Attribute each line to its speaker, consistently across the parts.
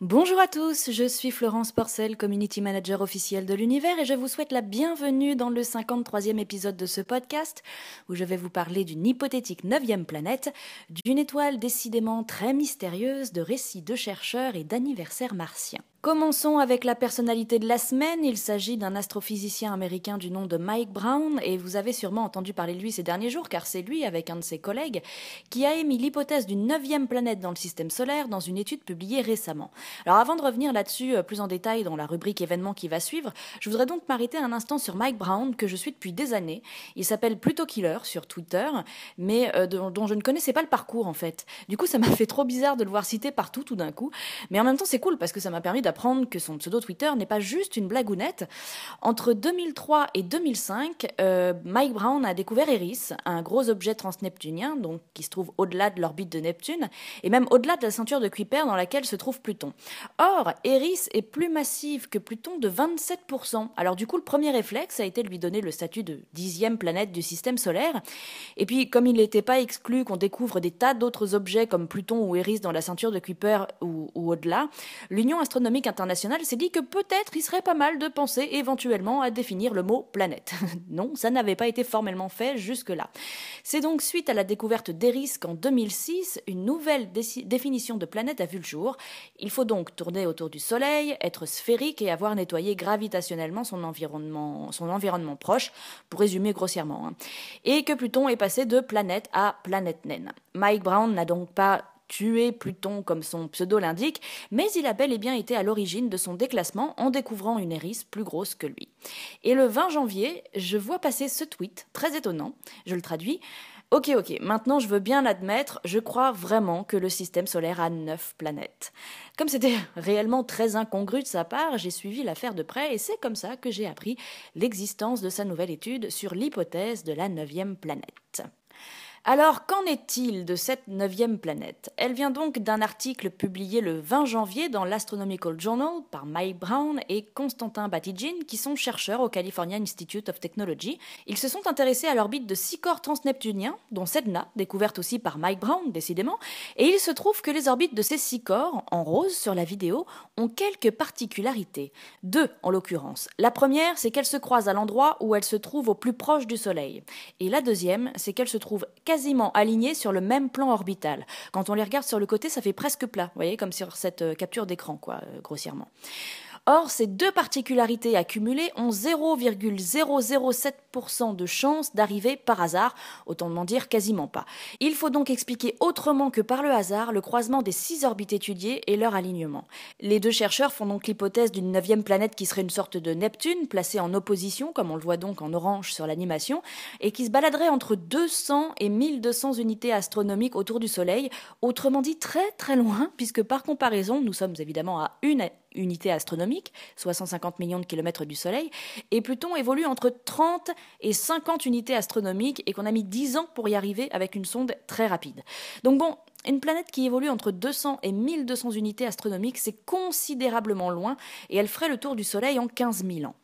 Speaker 1: Bonjour à tous, je suis Florence Porcel, Community Manager officielle de l'univers, et je vous souhaite la bienvenue dans le 53e épisode de ce podcast, où je vais vous parler d'une hypothétique 9 planète, d'une étoile décidément très mystérieuse, de récits de chercheurs et d'anniversaires martiens. Commençons avec la personnalité de la semaine. Il s'agit d'un astrophysicien américain du nom de Mike Brown, et vous avez sûrement entendu parler de lui ces derniers jours, car c'est lui, avec un de ses collègues, qui a émis l'hypothèse d'une neuvième planète dans le système solaire dans une étude publiée récemment. Alors avant de revenir là-dessus euh, plus en détail dans la rubrique événements qui va suivre, je voudrais donc m'arrêter un instant sur Mike Brown, que je suis depuis des années. Il s'appelle Pluto Killer sur Twitter, mais euh, dont, je ne connaissais pas le parcours en fait. Du coup, ça m'a fait trop bizarre de le voir cité partout tout d'un coup, mais en même temps c'est cool parce que ça m'a permis apprendre que son pseudo Twitter n'est pas juste une blagounette. Entre 2003 et 2005, euh, Mike Brown a découvert Eris, un gros objet transneptunien, donc qui se trouve au-delà de l'orbite de Neptune, et même au-delà de la ceinture de Kuiper dans laquelle se trouve Pluton. Or, Eris est plus massive que Pluton de 27%. Alors du coup, le premier réflexe a été de lui donner le statut de dixième planète du système solaire. Et puis, comme il n'était pas exclu qu'on découvre des tas d'autres objets comme Pluton ou Eris dans la ceinture de Kuiper ou, ou au-delà, l'Union astronomique international s'est dit que peut-être il serait pas mal de penser éventuellement à définir le mot planète. non, ça n'avait pas été formellement fait jusque-là. C'est donc suite à la découverte d'Eris qu'en 2006, une nouvelle définition de planète a vu le jour. Il faut donc tourner autour du Soleil, être sphérique et avoir nettoyé gravitationnellement son environnement, son environnement proche, pour résumer grossièrement. Hein. Et que Pluton est passé de planète à planète naine. Mike Brown n'a donc pas tué Pluton comme son pseudo l'indique, mais il a bel et bien été à l'origine de son déclassement en découvrant une hérisse plus grosse que lui. Et le 20 janvier, je vois passer ce tweet, très étonnant, je le traduis. Ok, ok, maintenant je veux bien l'admettre, je crois vraiment que le système solaire a neuf planètes. Comme c'était réellement très incongru de sa part, j'ai suivi l'affaire de près et c'est comme ça que j'ai appris l'existence de sa nouvelle étude sur l'hypothèse de la neuvième planète. Alors, qu'en est-il de cette neuvième planète Elle vient donc d'un article publié le 20 janvier dans l'Astronomical Journal par Mike Brown et Constantin Batygin, qui sont chercheurs au California Institute of Technology. Ils se sont intéressés à l'orbite de six corps transneptuniens, dont Sedna, découverte aussi par Mike Brown, décidément, et il se trouve que les orbites de ces six corps, en rose sur la vidéo, ont quelques particularités. Deux, en l'occurrence. La première, c'est qu'elles se croisent à l'endroit où elles se trouvent au plus proche du Soleil. Et la deuxième, c'est qu'elles se trouvent quasiment alignés sur le même plan orbital. Quand on les regarde sur le côté, ça fait presque plat, voyez, comme sur cette euh, capture d'écran, quoi, euh, grossièrement. Or, ces deux particularités accumulées ont 0,007% de chances d'arriver par hasard, autant m'en dire quasiment pas. Il faut donc expliquer autrement que par le hasard le croisement des six orbites étudiées et leur alignement. Les deux chercheurs font donc l'hypothèse d'une neuvième planète qui serait une sorte de Neptune, placée en opposition, comme on le voit donc en orange sur l'animation, et qui se baladerait entre 200 et 1200 unités astronomiques autour du Soleil, autrement dit très très loin, puisque par comparaison, nous sommes évidemment à une unité astronomique, soit 150 millions de kilomètres du Soleil, et Pluton évolue entre 30 et 50 unités astronomiques, et qu'on a mis 10 ans pour y arriver avec une sonde très rapide. Donc bon, une planète qui évolue entre 200 et 1200 unités astronomiques, c'est considérablement loin et elle ferait le tour du Soleil en 15 000 ans.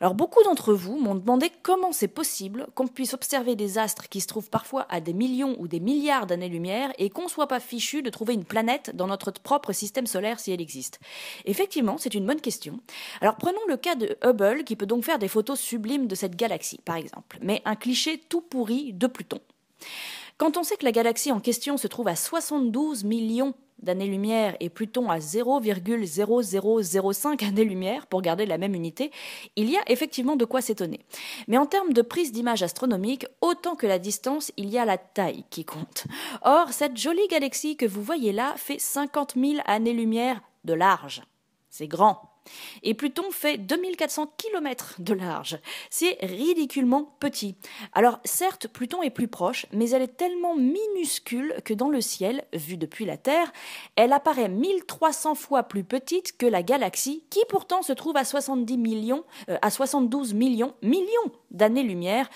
Speaker 1: Alors beaucoup d'entre vous m'ont demandé comment c'est possible qu'on puisse observer des astres qui se trouvent parfois à des millions ou des milliards d'années-lumière et qu'on ne soit pas fichu de trouver une planète dans notre propre système solaire si elle existe. Effectivement, c'est une bonne question. Alors prenons le cas de Hubble qui peut donc faire des photos sublimes de cette galaxie par exemple, mais un cliché tout pourri de Pluton. Quand on sait que la galaxie en question se trouve à 72 millions d'années-lumière et Pluton à 0,0005 années-lumière pour garder la même unité, il y a effectivement de quoi s'étonner. Mais en termes de prise d'image astronomique, autant que la distance, il y a la taille qui compte. Or, cette jolie galaxie que vous voyez là fait 50 000 années-lumière de large. C'est grand. Et Pluton fait 2400 km de large. C'est ridiculement petit. Alors certes, Pluton est plus proche, mais elle est tellement minuscule que dans le ciel, vu depuis la Terre, elle apparaît 1300 fois plus petite que la galaxie qui pourtant se trouve à 70 millions, euh, à 72 millions, millions d'années-lumière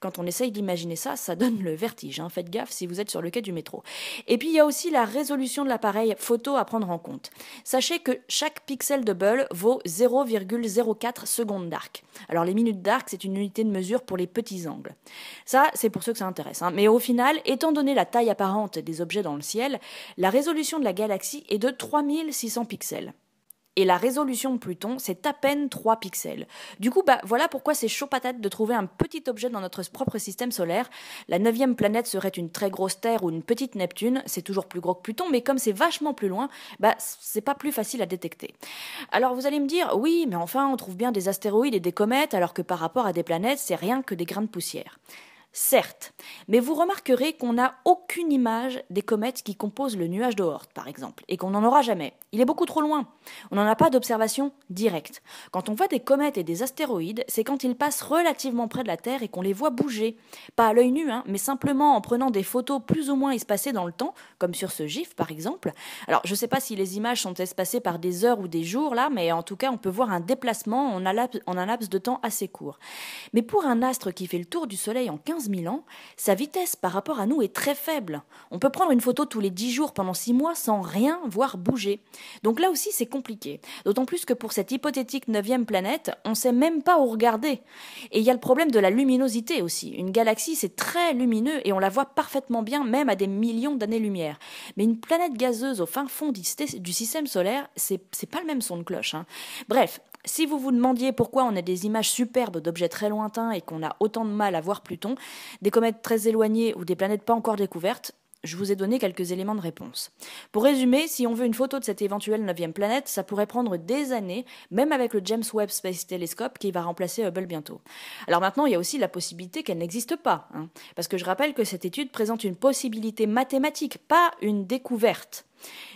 Speaker 1: quand on essaye d'imaginer ça, ça donne le vertige. Hein. Faites gaffe si vous êtes sur le quai du métro. Et puis il y a aussi la résolution de l'appareil photo à prendre en compte. Sachez que chaque pixel de Bull vaut 0,04 secondes d'arc. Alors les minutes d'arc, c'est une unité de mesure pour les petits angles. Ça, c'est pour ceux que ça intéresse. Hein. Mais au final, étant donné la taille apparente des objets dans le ciel, la résolution de la galaxie est de 3600 pixels et la résolution de Pluton, c'est à peine 3 pixels. Du coup, bah, voilà pourquoi c'est chaud patate de trouver un petit objet dans notre propre système solaire. La neuvième planète serait une très grosse Terre ou une petite Neptune, c'est toujours plus gros que Pluton, mais comme c'est vachement plus loin, bah, c'est pas plus facile à détecter. Alors vous allez me dire, oui, mais enfin, on trouve bien des astéroïdes et des comètes, alors que par rapport à des planètes, c'est rien que des grains de poussière certes, mais vous remarquerez qu'on n'a aucune image des comètes qui composent le nuage d'Oort, par exemple, et qu'on n'en aura jamais. Il est beaucoup trop loin. On n'en a pas d'observation directe. Quand on voit des comètes et des astéroïdes, c'est quand ils passent relativement près de la Terre et qu'on les voit bouger. Pas à l'œil nu, hein, mais simplement en prenant des photos plus ou moins espacées dans le temps, comme sur ce GIF, par exemple. Alors, je ne sais pas si les images sont espacées par des heures ou des jours, là, mais en tout cas, on peut voir un déplacement en un laps de temps assez court. Mais pour un astre qui fait le tour du Soleil en 15 mille ans, sa vitesse par rapport à nous est très faible. On peut prendre une photo tous les dix jours pendant six mois sans rien voir bouger. Donc là aussi, c'est compliqué. D'autant plus que pour cette hypothétique neuvième planète, on ne sait même pas où regarder. Et il y a le problème de la luminosité aussi. Une galaxie, c'est très lumineux et on la voit parfaitement bien, même à des millions d'années-lumière. Mais une planète gazeuse au fin fond du système solaire, c'est pas le même son de cloche. Hein. Bref, si vous vous demandiez pourquoi on a des images superbes d'objets très lointains et qu'on a autant de mal à voir Pluton, des comètes très éloignées ou des planètes pas encore découvertes, je vous ai donné quelques éléments de réponse. Pour résumer, si on veut une photo de cette éventuelle neuvième planète, ça pourrait prendre des années, même avec le James Webb Space Telescope qui va remplacer Hubble bientôt. Alors maintenant, il y a aussi la possibilité qu'elle n'existe pas, hein, parce que je rappelle que cette étude présente une possibilité mathématique, pas une découverte.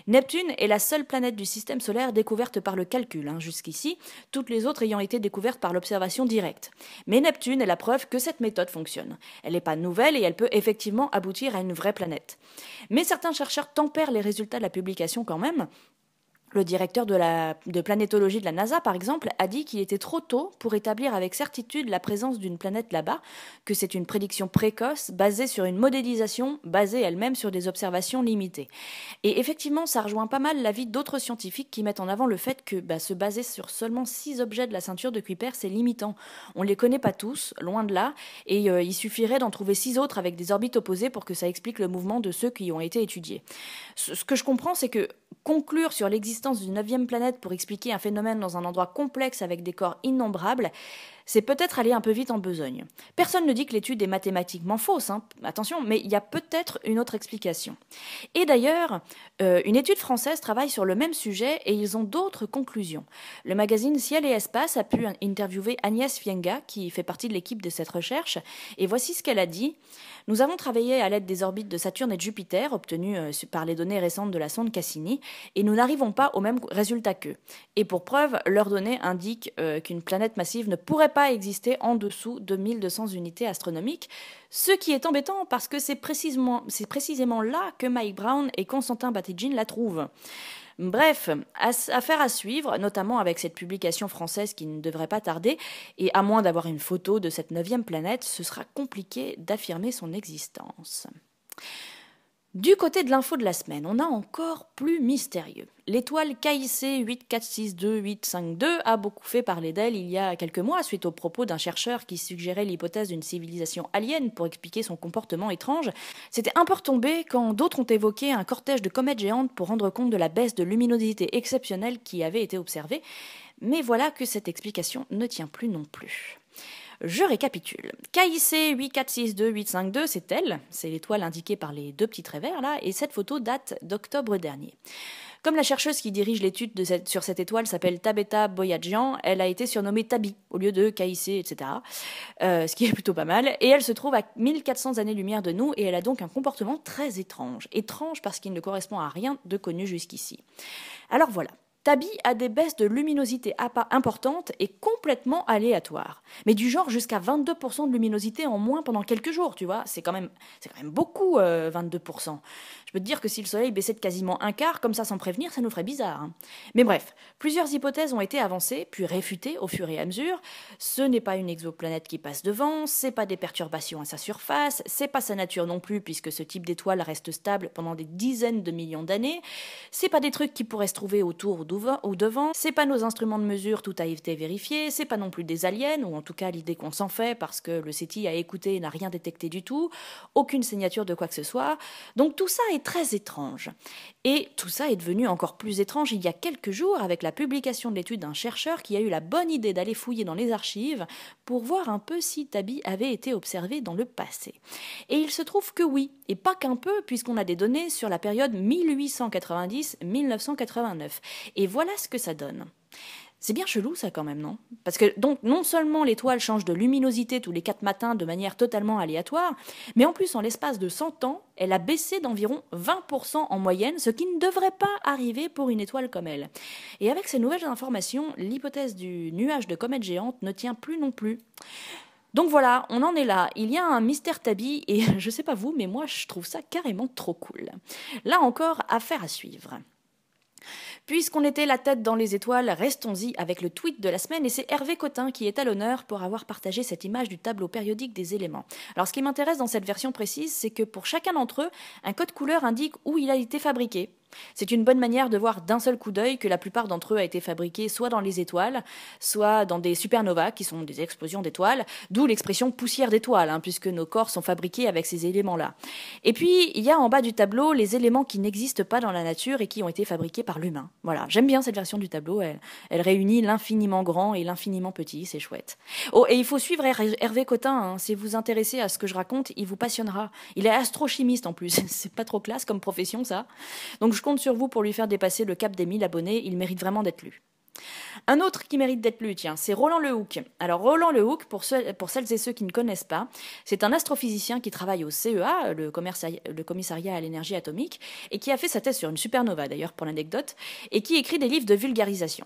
Speaker 1: Neptune est la seule planète du système solaire découverte par le calcul hein, jusqu'ici, toutes les autres ayant été découvertes par l'observation directe. Mais Neptune est la preuve que cette méthode fonctionne. Elle n'est pas nouvelle et elle peut effectivement aboutir à une vraie planète. Mais certains chercheurs tempèrent les résultats de la publication quand même, le directeur de, la, planétologie de la NASA, par exemple, a dit qu'il était trop tôt pour établir avec certitude la présence d'une planète là-bas, que c'est une prédiction précoce basée sur une modélisation basée elle-même sur des observations limitées. Et effectivement, ça rejoint pas mal l'avis d'autres scientifiques qui mettent en avant le fait que bah, se baser sur seulement six objets de la ceinture de Kuiper, c'est limitant. On ne les connaît pas tous, loin de là, et euh, il suffirait d'en trouver six autres avec des orbites opposées pour que ça explique le mouvement de ceux qui ont été étudiés. ce que je comprends, c'est que Conclure sur l'existence d'une neuvième planète pour expliquer un phénomène dans un endroit complexe avec des corps innombrables, c'est peut-être aller un peu vite en besogne. Personne ne dit que l'étude est mathématiquement fausse, hein. attention, mais il y a peut-être une autre explication. Et d'ailleurs, euh, une étude française travaille sur le même sujet et ils ont d'autres conclusions. Le magazine Ciel et Espace a pu interviewer Agnès Fienga, qui fait partie de l'équipe de cette recherche, et voici ce qu'elle a dit. Nous avons travaillé à l'aide des orbites de Saturne et de Jupiter, obtenues euh, par les données récentes de la sonde Cassini, et nous n'arrivons pas au même résultat qu'eux. Et pour preuve, leurs données indiquent euh, qu'une planète massive ne pourrait pas exister en dessous de 1200 unités astronomiques, ce qui est embêtant parce que c'est précisément, là que Mike Brown et Constantin Batygin la trouvent. Bref, affaire à suivre, notamment avec cette publication française qui ne devrait pas tarder, et à moins d'avoir une photo de cette neuvième planète, ce sera compliqué d'affirmer son existence. Du côté de l'info de la semaine, on a encore plus mystérieux. L'étoile KIC 8462852 a beaucoup fait parler d'elle il y a quelques mois suite aux propos d'un chercheur qui suggérait l'hypothèse d'une civilisation alien pour expliquer son comportement étrange. C'était un peu retombé quand d'autres ont évoqué un cortège de comètes géantes pour rendre compte de la baisse de luminosité exceptionnelle qui avait été observée. Mais voilà que cette explication ne tient plus non plus. Je récapitule. KIC 8462852, c'est elle, c'est l'étoile indiquée par les deux petits traits verts là, et cette photo date d'octobre dernier. Comme la chercheuse qui dirige l'étude sur cette étoile s'appelle Tabeta Boyadjian, elle a été surnommée Tabi au lieu de KIC, etc. Euh, ce qui est plutôt pas mal. Et elle se trouve à 1400 années-lumière de nous et elle a donc un comportement très étrange. Étrange parce qu'il ne correspond à rien de connu jusqu'ici. Alors voilà, Tabi a des baisses de luminosité importantes et complètement aléatoires. Mais du genre jusqu'à 22% de luminosité en moins pendant quelques jours, tu vois. C'est quand, même, quand même beaucoup, 22%. Euh, je dire que si le Soleil baissait de quasiment un quart, comme ça sans prévenir, ça nous ferait bizarre. Hein. Mais bref, plusieurs hypothèses ont été avancées, puis réfutées au fur et à mesure. Ce n'est pas une exoplanète qui passe devant, c'est pas des perturbations à sa surface, c'est pas sa nature non plus, puisque ce type d'étoile reste stable pendant des dizaines de millions d'années, c'est pas des trucs qui pourraient se trouver autour ou devant, c'est pas nos instruments de mesure, tout a été vérifié, c'est pas non plus des aliens, ou en tout cas l'idée qu'on s'en fait parce que le SETI a écouté et n'a rien détecté du tout, aucune signature de quoi que ce soit. Donc tout ça est très étrange. Et tout ça est devenu encore plus étrange il y a quelques jours avec la publication de l'étude d'un chercheur qui a eu la bonne idée d'aller fouiller dans les archives pour voir un peu si Tabi avait été observé dans le passé. Et il se trouve que oui, et pas qu'un peu, puisqu'on a des données sur la période 1890-1989. Et voilà ce que ça donne. C'est bien chelou ça quand même, non Parce que donc non seulement l'étoile change de luminosité tous les 4 matins de manière totalement aléatoire, mais en plus en l'espace de 100 ans, elle a baissé d'environ 20% en moyenne, ce qui ne devrait pas arriver pour une étoile comme elle. Et avec ces nouvelles informations, l'hypothèse du nuage de comètes géante ne tient plus non plus. Donc voilà, on en est là. Il y a un mystère tabi et je sais pas vous, mais moi je trouve ça carrément trop cool. Là encore, affaire à suivre. Puisqu'on était la tête dans les étoiles, restons-y avec le tweet de la semaine et c'est Hervé Cotin qui est à l'honneur pour avoir partagé cette image du tableau périodique des éléments. Alors ce qui m'intéresse dans cette version précise, c'est que pour chacun d'entre eux, un code couleur indique où il a été fabriqué. C'est une bonne manière de voir d'un seul coup d'œil que la plupart d'entre eux a été fabriqué soit dans les étoiles, soit dans des supernovas, qui sont des explosions d'étoiles, d'où l'expression poussière d'étoiles, hein, puisque nos corps sont fabriqués avec ces éléments-là. Et puis, il y a en bas du tableau les éléments qui n'existent pas dans la nature et qui ont été fabriqués par l'humain. Voilà, j'aime bien cette version du tableau, elle, réunit l'infiniment grand et l'infiniment petit, c'est chouette. Oh, et il faut suivre Hervé Cotin, hein, si vous intéressez à ce que je raconte, il vous passionnera. Il est astrochimiste en plus, c'est pas trop classe comme profession ça. Donc je compte sur vous pour lui faire dépasser le cap des 1000 abonnés, il mérite vraiment d'être lu. Un autre qui mérite d'être lu, tiens, c'est Roland Lehoucq. Alors Roland Lehoucq, pour, pour celles et ceux qui ne connaissent pas, c'est un astrophysicien qui travaille au CEA, le, commissariat à l'énergie atomique, et qui a fait sa thèse sur une supernova d'ailleurs pour l'anecdote, et qui écrit des livres de vulgarisation.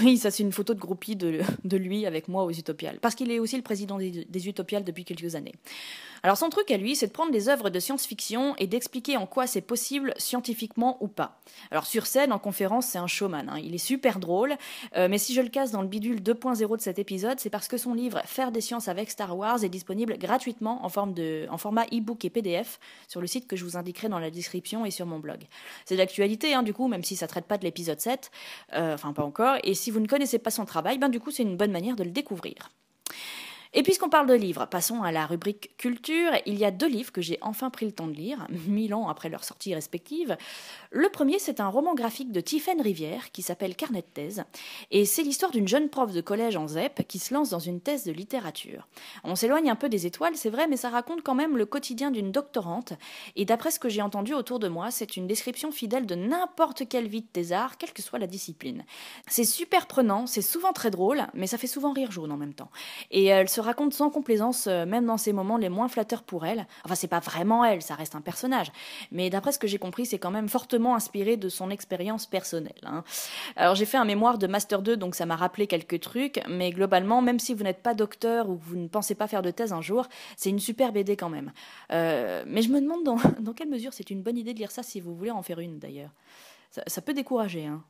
Speaker 1: Oui, ça c'est une photo de groupie de, lui avec moi aux Utopiales, parce qu'il est aussi le président des, des Utopiales depuis quelques années. Alors son truc à lui, c'est de prendre des œuvres de science-fiction et d'expliquer en quoi c'est possible scientifiquement ou pas. Alors sur scène, en conférence, c'est un showman, hein. il est super drôle, euh, mais si je le casse dans le bidule 2.0 de cet épisode, c'est parce que son livre Faire des sciences avec Star Wars est disponible gratuitement en, format e-book et PDF sur le site que je vous indiquerai dans la description et sur mon blog. C'est d'actualité, hein, du coup, même si ça ne traite pas de l'épisode 7, euh, enfin pas encore, et si vous ne connaissez pas son travail, ben du coup c'est une bonne manière de le découvrir. Et puisqu'on parle de livres, passons à la rubrique culture. Il y a deux livres que j'ai enfin pris le temps de lire, mille ans après leur sortie respective. Le premier, c'est un roman graphique de Tiffaine Rivière qui s'appelle Carnet de thèse. Et c'est l'histoire d'une jeune prof de collège en ZEP qui se lance dans une thèse de littérature. On s'éloigne un peu des étoiles, c'est vrai, mais ça raconte quand même le quotidien d'une doctorante. Et d'après ce que j'ai entendu autour de moi, c'est une description fidèle de n'importe quelle vie de thésard, quelle que soit la discipline. C'est super prenant, c'est souvent très drôle, mais ça fait souvent rire jaune en même temps. Et elle raconte sans complaisance, euh, même dans ces moments les moins flatteurs pour elle. Enfin, c'est pas vraiment elle, ça reste un personnage. Mais d'après ce que j'ai compris, c'est quand même fortement inspiré de son expérience personnelle. Hein. Alors, j'ai fait un mémoire de Master 2, donc ça m'a rappelé quelques trucs. Mais globalement, même si vous n'êtes pas docteur ou que vous ne pensez pas faire de thèse un jour, c'est une super BD quand même. Euh, mais je me demande dans, quelle mesure c'est une bonne idée de lire ça si vous voulez en faire une d'ailleurs. Ça, ça peut décourager, hein.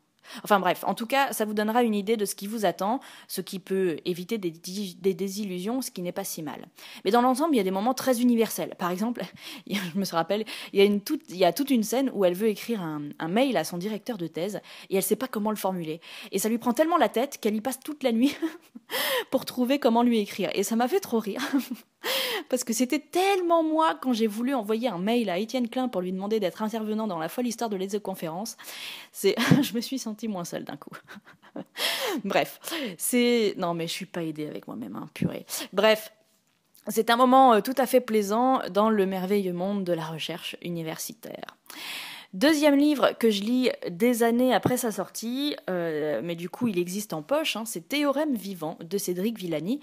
Speaker 1: Enfin bref, en tout cas, ça vous donnera une idée de ce qui vous attend, ce qui peut éviter des, désillusions, ce qui n'est pas si mal. Mais dans l'ensemble, il y a des moments très universels. Par exemple, je me rappelle, il y a, toute, une scène où elle veut écrire un mail à son directeur de thèse et elle ne sait pas comment le formuler. Et ça lui prend tellement la tête qu'elle y passe toute la nuit pour trouver comment lui écrire. Et ça m'a fait trop rire. Parce que c'était tellement moi quand j'ai voulu envoyer un mail à Étienne Klein pour lui demander d'être intervenant dans la folle histoire de l'exoconférence, c'est je me suis sentie moins seule d'un coup. Bref, c'est non mais je suis pas aidée avec moi-même, hein, purée. Bref, c'est un moment euh, tout à fait plaisant dans le merveilleux monde de la recherche universitaire. Deuxième livre que je lis des années après sa sortie, euh, mais du coup il existe en poche, hein, c'est Théorème vivant de Cédric Villani.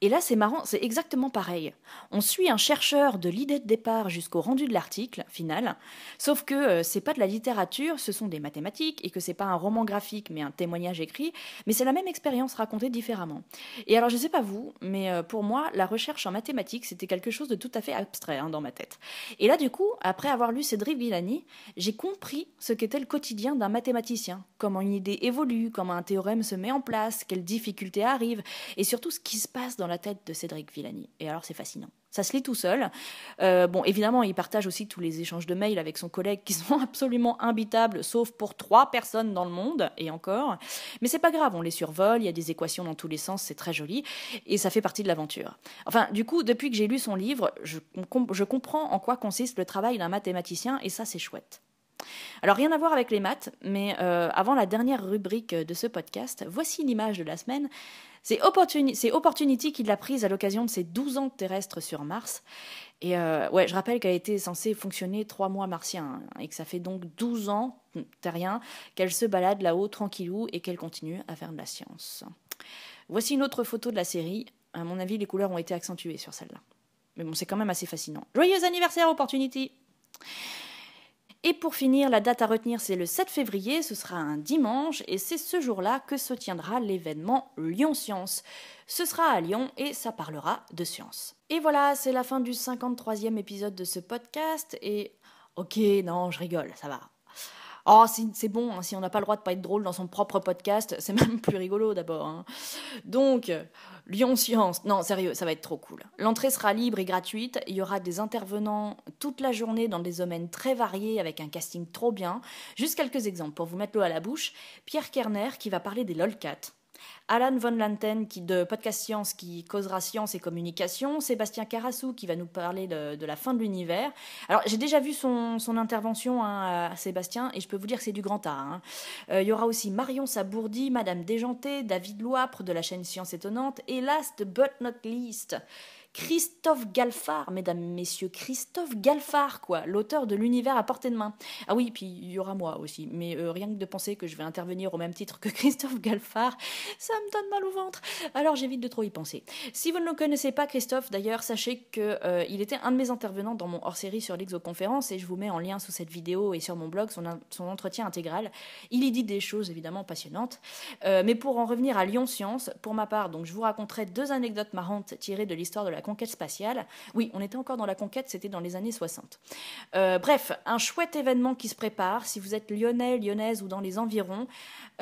Speaker 1: Et là, c'est marrant, c'est exactement pareil. On suit un chercheur de l'idée de départ jusqu'au rendu de l'article final, sauf que ce euh, c'est pas de la littérature, ce sont des mathématiques, et que c'est pas un roman graphique, mais un témoignage écrit, mais c'est la même expérience racontée différemment. Et alors, je sais pas vous, mais euh, pour moi, la recherche en mathématiques, c'était quelque chose de tout à fait abstrait hein, dans ma tête. Et là, du coup, après avoir lu Cédric Villani, j'ai compris ce qu'était le quotidien d'un mathématicien, comment une idée évolue, comment un théorème se met en place, quelles difficultés arrivent, et surtout ce qui se passe dans la tête de Cédric Villani. Et alors c'est fascinant. Ça se lit tout seul. Euh, bon, évidemment, il partage aussi tous les échanges de mails avec son collègue qui sont absolument imbitables, sauf pour trois personnes dans le monde, et encore. Mais c'est pas grave, on les survole, il y a des équations dans tous les sens, c'est très joli, et ça fait partie de l'aventure. Enfin, du coup, depuis que j'ai lu son livre, je comprends en quoi consiste le travail d'un mathématicien, et ça, c'est chouette. Alors rien à voir avec les maths, mais euh, avant la dernière rubrique de ce podcast, voici l'image de la semaine. C'est Opportunity qui l'a prise à l'occasion de ses 12 ans terrestres sur Mars. Et euh, ouais, je rappelle qu'elle était censée fonctionner 3 mois martiens, hein, et que ça fait donc 12 ans hmm, terrien qu'elle se balade là-haut tranquillou et qu'elle continue à faire de la science. Voici une autre photo de la série. À mon avis, les couleurs ont été accentuées sur celle-là. Mais bon, c'est quand même assez fascinant. Joyeux anniversaire, Opportunity! Et pour finir, la date à retenir, c'est le 7 février, ce sera un dimanche, et c'est ce jour-là que se tiendra l'événement Lyon Science. Ce sera à Lyon et ça parlera de science. Et voilà, c'est la fin du 53e épisode de ce podcast, et... Ok, non, je rigole, ça va. Oh, c'est bon, hein, si on n'a pas le droit de pas être drôle dans son propre podcast, c'est même plus rigolo d'abord. Hein. Donc, Lyon Science, non, sérieux, ça va être trop cool. L'entrée sera libre et gratuite. Il y aura des intervenants toute la journée dans des domaines très variés avec un casting trop bien. Juste quelques exemples pour vous mettre l'eau à la bouche. Pierre Kerner qui va parler des lolcats. Alan von Lanten qui, de Podcast Science qui causera science et communication, Sébastien Carassou qui va nous parler de, la fin de l'univers. Alors j'ai déjà vu son, intervention hein, à Sébastien et je peux vous dire que c'est du grand art. Hein. Euh, il y aura aussi Marion Sabourdi, Madame Déjanté, David Loipre de la chaîne Science Étonnante et last but not least, Christophe Galfard, mesdames, messieurs, Christophe Galfard, quoi, l'auteur de L'univers à portée de main. Ah oui, puis il y aura moi aussi, mais euh, rien que de penser que je vais intervenir au même titre que Christophe Galfard, ça me donne mal au ventre. Alors j'évite de trop y penser. Si vous ne le connaissez pas, Christophe, d'ailleurs, sachez que euh, il était un de mes intervenants dans mon hors-série sur l'exoconférence et je vous mets en lien sous cette vidéo et sur mon blog son, entretien intégral. Il y dit des choses évidemment passionnantes, euh, mais pour en revenir à Lyon Science, pour ma part, donc je vous raconterai deux anecdotes marrantes tirées de l'histoire de la conquête spatiale. Oui, on était encore dans la conquête, c'était dans les années 60. Euh, bref, un chouette événement qui se prépare. Si vous êtes lyonnais, lyonnaise ou dans les environs,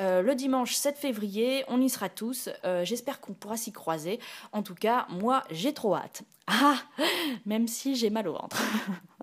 Speaker 1: euh, le dimanche 7 février, on y sera tous. Euh, j'espère qu'on pourra s'y croiser. En tout cas, moi, j'ai trop hâte. Ah, même si j'ai mal au ventre.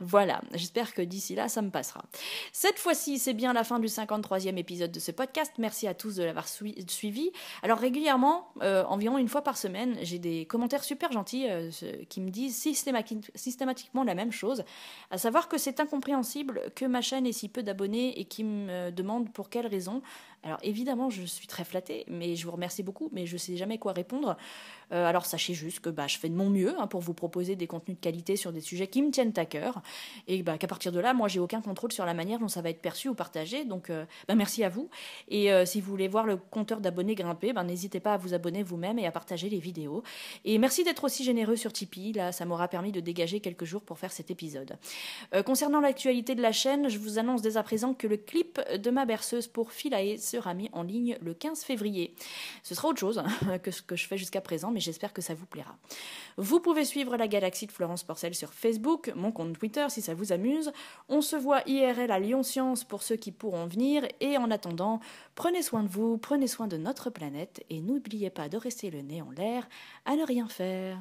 Speaker 1: voilà, j'espère que d'ici là, ça me passera. Cette fois-ci, c'est bien la fin du 53e épisode de ce podcast. Merci à tous de l'avoir suivi. Alors régulièrement, euh, environ une fois par semaine, j'ai des commentaires super gentils euh, qui me disent systématiquement la même chose, à savoir que c'est incompréhensible que ma chaîne ait si peu d'abonnés et qui me demandent pour quelles raisons. Alors évidemment, je suis très flattée, mais je vous remercie beaucoup, mais je ne sais jamais quoi répondre. Euh, alors sachez juste que bah, je fais de mon mieux hein, pour vous proposer des contenus de qualité sur des sujets qui me tiennent à cœur, et bah, qu'à partir de là, moi, j'ai aucun contrôle sur la manière dont ça va être perçu ou partagé. Donc euh, bah, merci à vous. Et euh, si vous voulez voir le compteur d'abonnés grimper, bah, n'hésitez pas à vous abonner vous-même et à partager les vidéos. Et merci d'être aussi généreux sur Tipeee. Là, ça m'aura permis de dégager quelques jours pour faire cet épisode. concernant l'actualité de la chaîne, je vous annonce dès à présent que le clip de ma berceuse pour Philae sera mis en ligne le 15 février. Ce sera autre chose hein, que ce que je fais jusqu'à présent, mais j'espère que ça vous plaira. Vous pouvez suivre la galaxie de Florence Porcel sur Facebook, mon compte Twitter si ça vous amuse. On se voit IRL à Lyon Science pour ceux qui pourront venir. Et en attendant, prenez soin de vous, prenez soin de notre planète et n'oubliez pas de rester le nez en l'air, à ne rien faire.